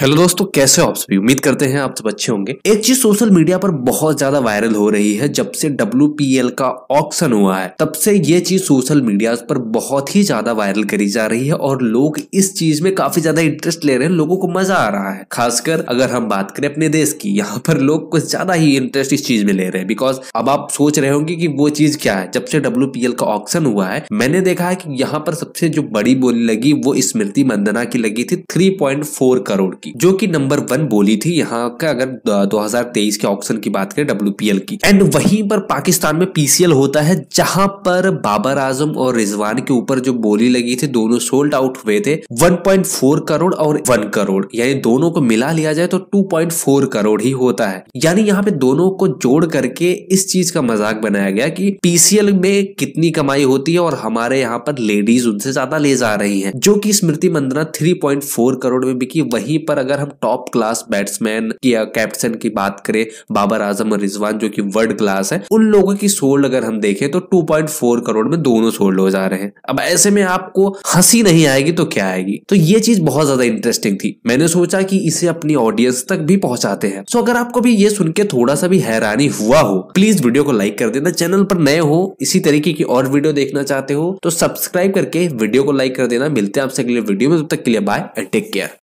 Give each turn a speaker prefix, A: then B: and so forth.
A: hello दोस्तों कैसे हो आप सभी उम्मीद करते हैं आप सब अच्छे होंगे एक चीज सोशल मीडिया पर बहुत ज्यादा वायरल हो रही है जब से डब्ल्यू का ऑक्शन हुआ है तब से ये चीज सोशल मीडिया पर बहुत ही ज्यादा वायरल करी जा रही है और लोग इस चीज में काफी ज्यादा इंटरेस्ट ले रहे हैं लोगों को मजा आ रहा है खासकर अगर हम बात करें अपने देश की यहाँ पर लोग कुछ ज्यादा ही इंटरेस्ट इस चीज में ले रहे हैं बिकॉज अब आप सोच रहे होंगे की वो चीज क्या है जब से डब्ल्यू का ऑप्शन हुआ है मैंने देखा है की यहाँ पर सबसे जो बड़ी बोली लगी वो स्मृति मंदना की लगी थी थ्री करोड़ की जो कि नंबर वन बोली थी यहाँ का अगर 2023 के ऑप्शन की बात करें डब्ल्यू की एंड वहीं पर पाकिस्तान में पीसीएल होता है जहां पर बाबर आजम और रिजवान के ऊपर जो बोली लगी थी दोनों सोल्ड आउट हुए थे 1.4 करोड़ और 1 करोड़ यानी दोनों को मिला लिया जाए तो 2.4 करोड़ ही होता है यानी यहाँ पे दोनों को जोड़ करके इस चीज का मजाक बनाया गया कि पीसीएल में कितनी कमाई होती है और हमारे यहाँ पर लेडीज उनसे ज्यादा ले जा रही है जो की स्मृति मंदना थ्री करोड़ में बिकी वहीं पर पर अगर हम टॉप क्लास बैट्समैन या कैप्टन की बात करें बाबर आजम और रिजवान जो कि वर्ल्ड क्लास है उन लोगों की सोल्ड अगर हम देखें तो 2.4 करोड़ में दोनों सोल्ड हो जा रहे हैं अब ऐसे में आपको हंसी नहीं आएगी तो क्या आएगी तो ये चीज बहुत ज्यादा इंटरेस्टिंग थी मैंने सोचा कि इसे अपनी ऑडियंस तक भी पहुंचाते हैं सो अगर आपको भी ये सुन के थोड़ा सा भी हैरानी हुआ हो प्लीज वीडियो को लाइक कर देना चैनल पर नए हो इसी तरीके की और वीडियो देखना चाहते हो तो सब्सक्राइब करके वीडियो को लाइक कर देना मिलते हैं आपसे अगले वीडियो में तब तक के लिए बाय एंड टेक केयर